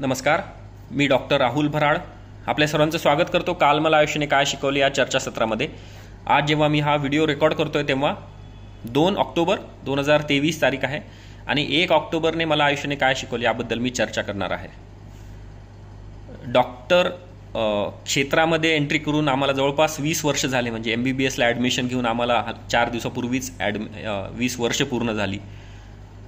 नमस्कार मी डॉक्टर राहुल भराड आपल्या सर्वांचं स्वागत करतो काल मला आयुष्याने काय शिकवले या चर्चासत्रामध्ये आज जेव्हा मी हा व्हिडिओ रेकॉर्ड करतोय तेव्हा दोन ऑक्टोबर दोन हजार तेवीस तारीख आहे आणि एक ऑक्टोबरने मला आयुष्याने काय शिकवलं याबद्दल मी चर्चा करणार आहे डॉक्टर क्षेत्रामध्ये एंट्री करून आम्हाला जवळपास वीस वर्ष झाले म्हणजे एम बी बी एसला ॲडमिशन घेऊन आम्हाला चार दिवसापूर्वीच ॲडमि वीस वर्ष पूर्ण झाली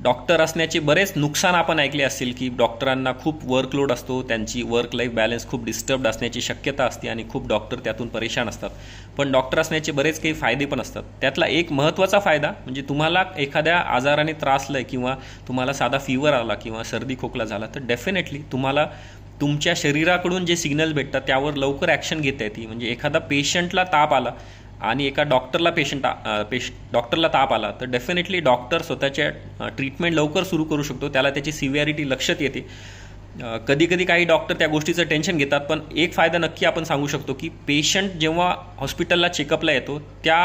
डॉक्टर असण्याचे बरेच नुकसान आपण ऐकले असतील की डॉक्टरांना खूप वर्कलोड असतो त्यांची वर्क लाईफ बॅलन्स खूप डिस्टर्ब असण्याची शक्यता असते आणि खूप डॉक्टर त्यातून परेशान असतात पण डॉक्टर असण्याचे बरेच काही फायदे पण असतात त्यातला एक महत्त्वाचा फायदा म्हणजे तुम्हाला एखाद्या आजाराने त्रासलं किंवा तुम्हाला साधा फिवर आला किंवा सर्दी खोकला झाला तर डेफिनेटली तुम्हाला तुमच्या शरीराकडून जे सिग्नल भेटतात त्यावर लवकर ॲक्शन घेता येते म्हणजे एखादा पेशंटला ताप आला आणि एका डॉक्टरला पेशंट पेश डॉक्टरला ताप आला तर डेफिनेटली डॉक्टर स्वतःच्या ट्रीटमेंट लवकर सुरू करू शकतो त्याला त्याची सिव्हिअरिटी लक्षात येते कधी कधी काही डॉक्टर त्या गोष्टीचं टेन्शन घेतात पण एक फायदा नक्की आपण सांगू शकतो की पेशंट जेव्हा हॉस्पिटलला चेकअपला येतो त्या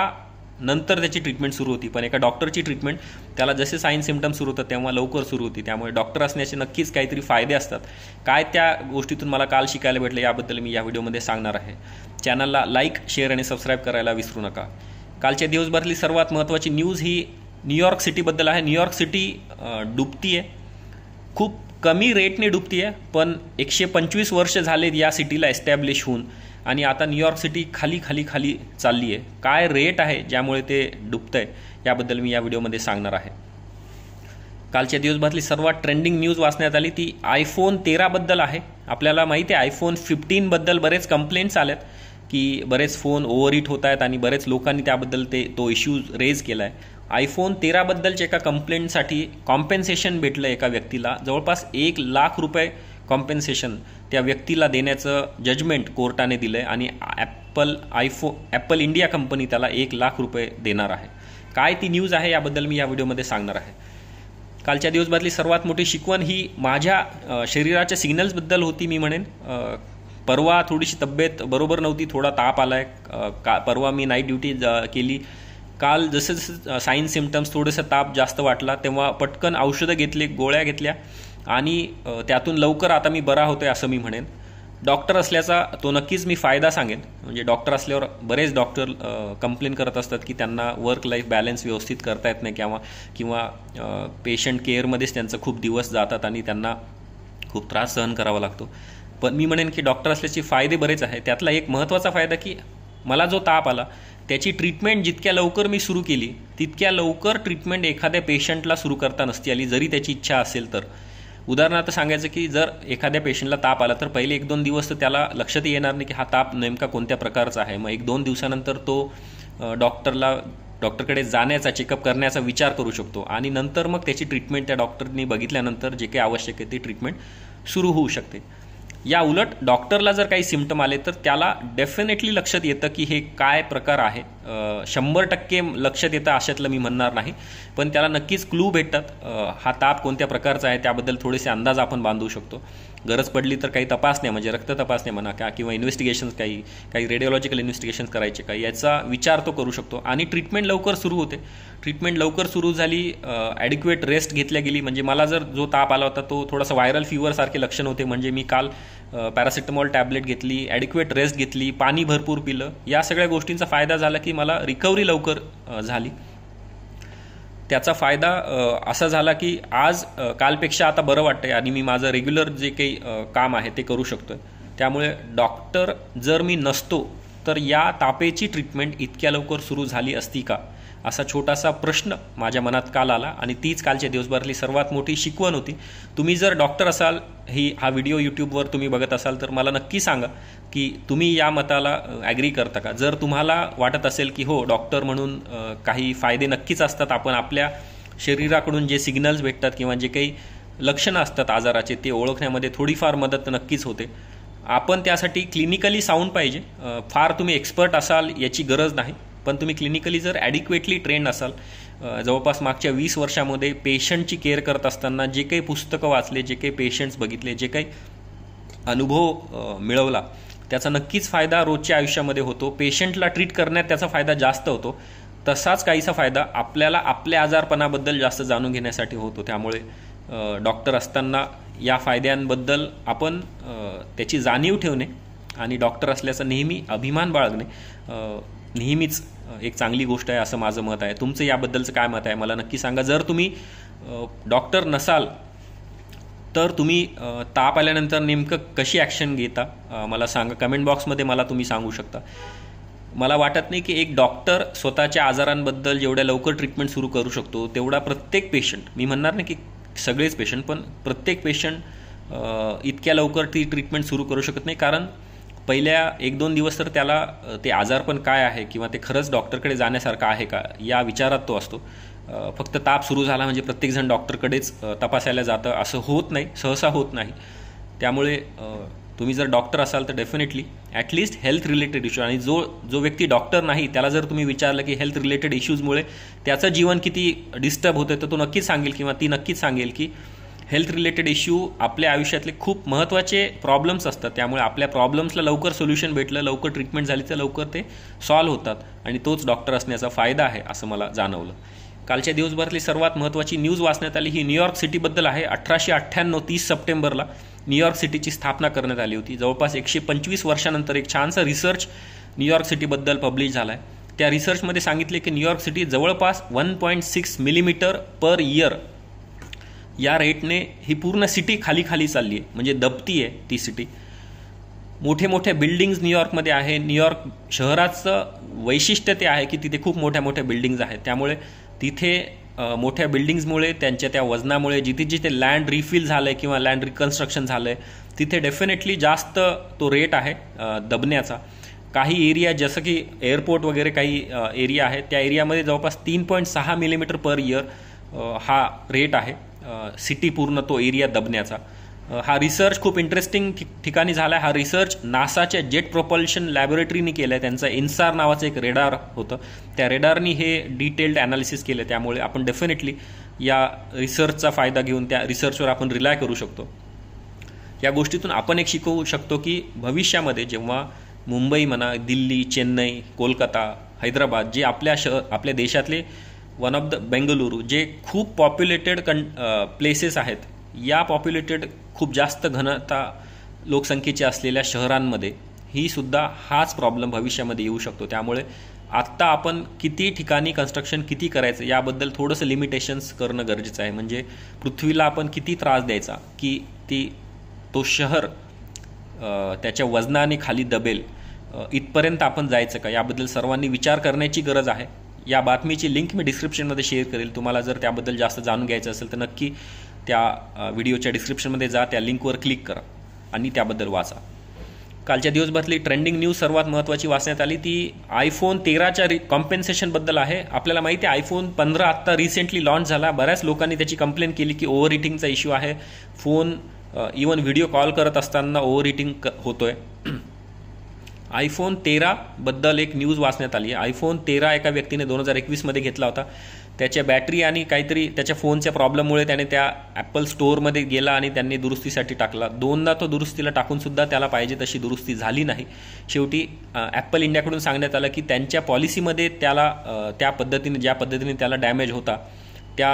नंतर त्याची ट्रीटमेंट सुरू होती पण एका डॉक्टरची ट्रीटमेंट त्याला जसे साईन सिमटम्स सुरू होतात तेव्हा लवकर सुरू होती त्यामुळे डॉक्टर असण्याचे नक्कीच काहीतरी फायदे असतात काय त्या गोष्टीतून मला काल शिकायला भेटलं याबद्दल मी या व्हिडिओमध्ये सांगणार आहे चॅनलला लाईक शेअर आणि सबस्क्राईब करायला विसरू नका कालच्या दिवसभरातली सर्वात महत्त्वाची न्यूज ही न्यूयॉर्क सिटीबद्दल आहे न्यूयॉर्क सिटी डुबती आहे खूप कमी रेटने डुबती आहे पण एकशे पंचवीस वर्ष झालेत या सिटीला एस्टॅब्लिश होऊन आणि आता न्यूयॉर्क सिटी खाली खाली खाली चालली आहे काय रेट आहे ज्यामुळे ते डुबतं आहे याबद्दल मी या व्हिडिओमध्ये सांगणार आहे कालच्या दिवसभरातली सर्वात ट्रेंडिंग न्यूज वाचण्यात आली ती आयफोन तेराबद्दल आहे आपल्याला माहिती आहे आयफोन फिफ्टीनबद्दल बरेच कंप्लेंट्स आल्यात की बरेच फोन ओव्हरहीट होत आहेत आणि बरेच लोकांनी त्याबद्दल ते तो इश्यूज रेज केला आहे आयफोन तेराबद्दलच्या एका कंप्लेंटसाठी कॉम्पेन्सेशन भेटलं एका व्यक्तीला जवळपास एक लाख रुपये कॉम्पेन्सेशन त्या व्यक्तीला देण्याचं जजमेंट कोर्टाने दिलं आहे आणि ॲपल आयफो ॲपल इंडिया कंपनी त्याला एक लाख रुपये देणार आहे काय ती न्यूज आहे याबद्दल मी या व्हिडिओमध्ये सांगणार आहे कालच्या दिवसभरातली सर्वात मोठी शिकवण ही माझ्या शरीराच्या सिग्नल्सबद्दल होती मी म्हणेन परवा थोडीशी तब्येत बरोबर नव्हती थोडा ताप आला आहे का परवा मी नाईट ड्युटी केली काल जसं जसं साईन सिमटम्स थोडंसं ताप जास्त वाटला तेव्हा पटकन औषधं घेतले गोळ्या घेतल्या आणि त्यातून लवकर आता मी बरा होतोय असं मी म्हणेन डॉक्टर असल्याचा तो नक्कीच मी फायदा सांगेन म्हणजे डॉक्टर असल्यावर बरेच डॉक्टर कंप्लेन करत असतात की त्यांना वर्क लाईफ बॅलन्स व्यवस्थित करता येत नाही किंवा किंवा पेशंट केअरमध्येच त्यांचं खूप दिवस जातात आणि त्यांना खूप त्रास सहन करावा लागतो पण मी म्हणेन की डॉक्टर असल्याचे फायदे बरेच आहे त्यातला एक महत्त्वाचा फायदा की मला जो ताप आला त्याची ट्रीटमेंट जितक्या लवकर मी सुरू केली तितक्या लवकर ट्रीटमेंट एखाद्या पेशंटला सुरू करता नसती आली जरी त्याची इच्छा असेल तर उदाहरणार्थ सांगायचं की जर एखाद्या पेशंटला ताप आला तर पहिले एक दोन दिवस तर त्याला लक्षात येणार नाही की हा ताप नेमका कोणत्या प्रकारचा आहे मग एक दोन दिवसानंतर तो डॉक्टरला डॉक्टरकडे जाण्याचा चेकअप करण्याचा विचार करू शकतो आणि नंतर मग त्याची ट्रीटमेंट त्या डॉक्टरनी बघितल्यानंतर जे काही आवश्यक आहे ती ट्रीटमेंट सुरू होऊ शकते या उलट डॉक्टरला जर काही सिमटम आले तर त्याला डेफिनेटली लक्षात येतं की हे काय प्रकार आहे शंभर टक्के लक्ष देता आशातलं मी म्हणणार नाही पण त्याला नक्कीच क्लू भेटतात हा ताप कोणत्या प्रकारचा आहे त्याबद्दल थोडेसे अंदाज आपण बांधू शकतो गरज पडली तर काही तपासण्या म्हणजे रक्त तपासण्या म्हणा का किंवा इन्व्हेस्टिगेशन काही काही रेडिओलॉजिकल इन्व्हेस्टिगेशन्स करायचे काही याचा विचार तो करू शकतो आणि ट्रीटमेंट लवकर सुरू होते ट्रीटमेंट लवकर सुरू झाली ॲडिक्युएट रेस्ट घेतल्या गेली म्हणजे मला जर जो ताप आला होता तो थोडासा व्हायरल फीवरसारखे लक्षण होते म्हणजे मी काल पॅरासिटामॉल टॅबलेट घेतली ॲडिक्वेट रेस्ट घेतली पाणी भरपूर पिलं या सगळ्या गोष्टींचा फायदा झाला की मला रिकव्हरी लवकर झाली त्याचा फायदा असा झाला की आज कालपेक्षा आता बरं वाटतंय आणि मी माझं रेग्युलर जे काही काम आहे ते करू शकतो त्यामुळे डॉक्टर जर मी नसतो तर या तापेची ट्रीटमेंट इतक्या लवकर सुरू झाली असती का असा छोटासा प्रश्न माझ्या मनात काल आला आणि तीच कालच्या दिवसभरातली सर्वात मोठी शिकवण होती तुम्ही जर डॉक्टर असाल ही हा व्हिडिओ यूट्यूबवर तुम्ही बघत असाल तर मला नक्की सांगा की तुम्ही या मताला ॲग्री करता का जर तुम्हाला वाटत असेल की हो डॉक्टर म्हणून काही फायदे नक्कीच असतात आपण आपल्या शरीराकडून जे सिग्नल्स भेटतात किंवा जे काही लक्षणं असतात आजाराचे ते ओळखण्यामध्ये थोडीफार मदत नक्कीच होते आपण त्यासाठी क्लिनिकली साऊंड पाहिजे फार तुम्ही एक्सपर्ट असाल याची गरज नाही पण तुम्ही क्लिनिकली जर ॲडिक्वेटली ट्रेन असाल जवळपास मागच्या वीस वर्षामध्ये पेशंटची केअर करत असताना जे काही पुस्तकं वाचले जे काही पेशंट्स बघितले जे काही अनुभव मिळवला त्याचा नक्कीच फायदा रोजच्या आयुष्यामध्ये होतो पेशंटला ट्रीट करण्यात त्याचा फायदा जास्त होतो तसाच काहीसा फायदा आपल्याला आपल्या आजारपणाबद्दल जास्त जाणून घेण्यासाठी होतो त्यामुळे डॉक्टर असताना या फायद्यांबद्दल आपण त्याची जाणीव ठेवणे आणि डॉक्टर असल्याचा नेहमी अभिमान बाळगणे नेहमीच एक चांगली गोष्ट आहे असं माझं मत आहे तुमचं याबद्दलचं काय मत आहे मला नक्की सांगा जर तुम्ही डॉक्टर नसाल तर तुम्ही ताप आल्यानंतर नेमकं कशी ॲक्शन घेता मला सांगा कमेंट बॉक्समध्ये मला तुम्ही सांगू शकता मला वाटत नाही की एक डॉक्टर स्वतःच्या आजारांबद्दल जेवढ्या लवकर ट्रीटमेंट सुरू करू शकतो तेवढा प्रत्येक पेशंट मी म्हणणार नाही की सगळेच पेशंट पण प्रत्येक पेशंट इतक्या लवकर ती ट्रीटमेंट सुरू करू शकत नाही कारण पहिल्या एक दोन दिवस तर त्याला ते आजार पण काय आहे किंवा ते खरंच डॉक्टरकडे जाण्यासारखं आहे का या विचारात तो असतो फक्त ताप सुरू झाला म्हणजे प्रत्येकजण डॉक्टरकडेच तपासायला जातं असं होत नाही सहसा होत नाही त्यामुळे तुम्ही जर डॉक्टर असाल तर definitely at least health related issue आणि जो जो व्यक्ती डॉक्टर नाही त्याला जर तुम्ही विचारलं की हेल्थ रिलेटेड इश्यूजमुळे त्याचं जीवन किती डिस्टर्ब होतं तर तो नक्कीच सांगेल किंवा ती नक्कीच सांगेल की हेल्थ रिलेटेड इश्यू आपल्या आयुष्यातले खूप महत्त्वाचे प्रॉब्लेम्स असतात त्यामुळे आपल्या प्रॉब्लेम्सला लवकर सोल्युशन भेटलं लवकर ट्रीटमेंट झाली तर लवकर ते सॉल्व्ह होतात आणि तोच डॉक्टर असण्याचा फायदा आहे असं मला जाणवलं कालच्या दिवसभरातली सर्वात महत्त्वाची न्यूज वाचण्यात आली ही न्यूयॉर्क सिटीबद्दल आहे अठराशे अठ्ठ्याण्णव तीस सप्टेंबरला न्यूयॉर्क सिटीची स्थापना करण्यात आली होती जवळपास एकशे पंचवीस वर्षानंतर एक छानसा रिसर्च न्यूयॉर्क सिटीबद्दल पब्लिश झाला आहे त्या रिसर्चमध्ये सांगितले की न्यूयॉर्क सिटी जवळपास one point six millimetre per year या रेटने ही पूर्ण सिटी खाली खाली चालली आहे म्हणजे दबती आहे ती सिटी मोठे मोठे बिल्डिंग्ज न्यूयॉर्कमध्ये आहे न्यूयॉर्क शहराचं वैशिष्ट्य ते आहे की तिथे खूप मोठ्या मोठ्या बिल्डिंग्ज आहेत त्यामुळे तिथे मोठ्या बिल्डिंग्जमुळे त्यांच्या त्या वजनामुळे जिथे जिथे लँड रिफिल झालं आहे किंवा लँड रिकन्स्ट्रक्शन झालं आहे तिथे डेफिनेटली जास्त तो रेट आहे दबण्याचा काही एरिया जसं की एअरपोर्ट वगैरे काही एरिया आहे त्या एरियामध्ये जवळपास तीन पॉईंट सहा मिलीमीटर पर इयर हा रेट आहे सिटी पूर्ण तो एरिया दबण्याचा हा रिसर्च खूप इंटरेस्टिंग ठिकाणी झाला हा रिसर्च नासाच्या जेट प्रोपल्शन लॅबोरेटरीने केला आहे त्यांचा इन्सार नावाचं एक रेडार होतं त्या रेडारनी हे डिटेल्ड ॲनालिसिस केलं त्यामुळे आपण डेफिनेटली या रिसर्चचा फायदा घेऊन त्या रिसर्चवर आपण रिलाय करू शकतो या गोष्टीतून आपण एक शिकवू शकतो की भविष्यामध्ये जेव्हा मुंबई म्हणा दिल्ली चेन्नई कोलकाता हैदराबाद जे आपल्या शहर आपल्या देशातले वन ऑफ द बेंगलुरू जे खूप पॉप्युलेटेड कं प्लेसेस आहेत या पॉप्युलेटेड खूप जास्त घनता लोकसंख्येची असलेल्या शहरांमध्ये ही सुद्धा हाच प्रॉब्लेम भविष्यामध्ये येऊ शकतो त्यामुळे आत्ता आपण किती ठिकाणी कन्स्ट्रक्शन किती करायचं याबद्दल थोडंसं लिमिटेशन्स करणं गरजेचं आहे म्हणजे पृथ्वीला आपण किती त्रास द्यायचा की ती तो शहर त्याच्या वजनाने खाली दबेल इथपर्यंत आपण जायचं का याबद्दल सर्वांनी विचार करण्याची गरज आहे या बातमीची लिंक मी डिस्क्रिप्शनमध्ये शेअर करेल तुम्हाला जर त्याबद्दल जास्त जाणून घ्यायचं असेल तर नक्की त्या व्हिडिओच्या डिस्क्रिप्शनमध्ये जा त्या लिंकवर क्लिक करा आणि त्याबद्दल वाचा कालच्या दिवसभरातली ट्रेंडिंग न्यूज सर्वात महत्त्वाची वाचण्यात आली ती आयफोन तेराच्या रि कॉम्पेन्सेशनबद्दल आहे आपल्याला माहिती आहे आयफोन पंधरा आत्ता रिसेंटली लॉन्च झाला बऱ्याच लोकांनी त्याची कंप्लेंट केली की ओव्हर हिटिंगचा इश्यू आहे फोन इवन व्हिडिओ कॉल करत असताना ओव्हर हिटिंग क होतो आयफोन तेराबद्दल एक न्यूज वाचण्यात आली आहे आयफोन तेरा एका व्यक्तीने दोन हजार एकवीसमध्ये घेतला होता त्याच्या बॅटरी आणि काहीतरी त्याच्या फोनच्या प्रॉब्लेममुळे त्याने त्या ॲपल स्टोअरमध्ये गेला आणि त्यांनी दुरुस्तीसाठी टाकला दोनदा तो दुरुस्तीला टाकूनसुद्धा त्याला पाहिजे तशी दुरुस्ती झाली नाही शेवटी ॲपल इंडियाकडून सांगण्यात आलं की त्यांच्या पॉलिसीमध्ये त्याला त्या पद्धतीने ज्या पद्धतीने त्याला डॅमेज होता त्या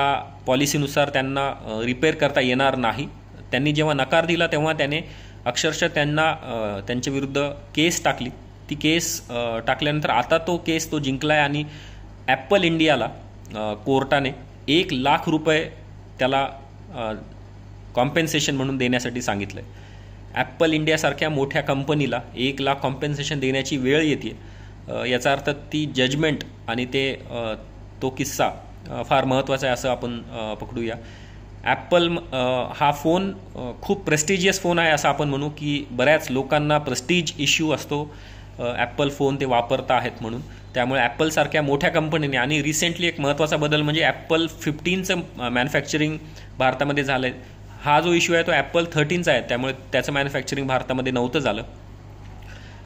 पॉलिसीनुसार त्यांना रिपेअर करता येणार नाही त्यांनी जेव्हा नकार दिला तेव्हा त्याने अक्षरशः त्यांना त्यांच्या विरुद्ध केस टाकली ती केस टाकल्यानंतर आता तो केस तो जिंकला आहे आणि ॲपल इंडियाला कोर्टाने एक लाख रुपये त्याला कॉम्पेन्सेशन म्हणून देण्यासाठी सांगितलं आहे ॲप्पल इंडियासारख्या मोठ्या कंपनीला एक लाख कॉम्पेन्सेशन देण्याची वेळ येते याचा अर्थ ती जजमेंट आणि ते तो किस्सा फार महत्त्वाचा आहे असं आपण पकडूया ॲप्पल हा फोन खूप प्रेस्टिजियस फोन आहे असं आपण म्हणू की बऱ्याच लोकांना प्रेस्टिज इश्यू असतो ॲप्पल फोन ते वापरता आहेत म्हणून त्यामुळे ॲपलसारख्या मोठ्या कंपनीने आणि रिसेंटली एक महत्त्वाचा बदल म्हणजे ॲपल फिफ्टीनचं मॅन्युफॅक्चरिंग भारतामध्ये झालं आहे हा जो इश्यू आहे तो ॲपल थर्टीनचा आहे त्यामुळे त्याचं मॅन्युफॅक्चरिंग भारतामध्ये नव्हतं झालं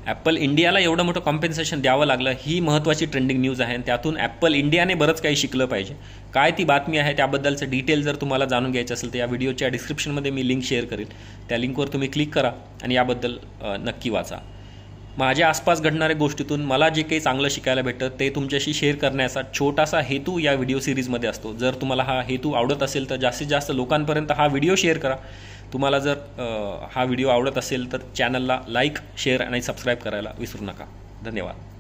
ॲपल इंडियाला एवढं मोठं कॉम्पेन्सेशन द्यावं लागलं ही महत्त्वाची ट्रेंडिंग न्यूज आहे आणि त्यातून ॲपल इंडियाने बरंच काही शिकलं पाहिजे काय ती बातमी आहे त्याबद्दलचं डिटेल जर तुम्हाला जाणून घ्यायचं असेल तर या व्हिडिओच्या डिस्क्रिप्शनमध्ये मी लिंक शेअर करेल त्या लिंकवर तुम्ही क्लिक करा आणि याबद्दल नक्की वाचा माझ्या आसपास घडणाऱ्या गोष्टीतून मला जे काही चांगलं शिकायला भेटतं ते तुमच्याशी शेअर करण्याचा छोटासा हेतू या व्हिडिओ सिरीजमध्ये असतो जर तुम्हाला हा हेतू आवडत असेल तर जास्तीत जास्त लोकांपर्यंत हा व्हिडिओ शेअर करा तुम्हाला जर हा व्हिडिओ आवडत असेल तर चॅनलला लाईक शेअर आणि सबस्क्राईब करायला विसरू नका धन्यवाद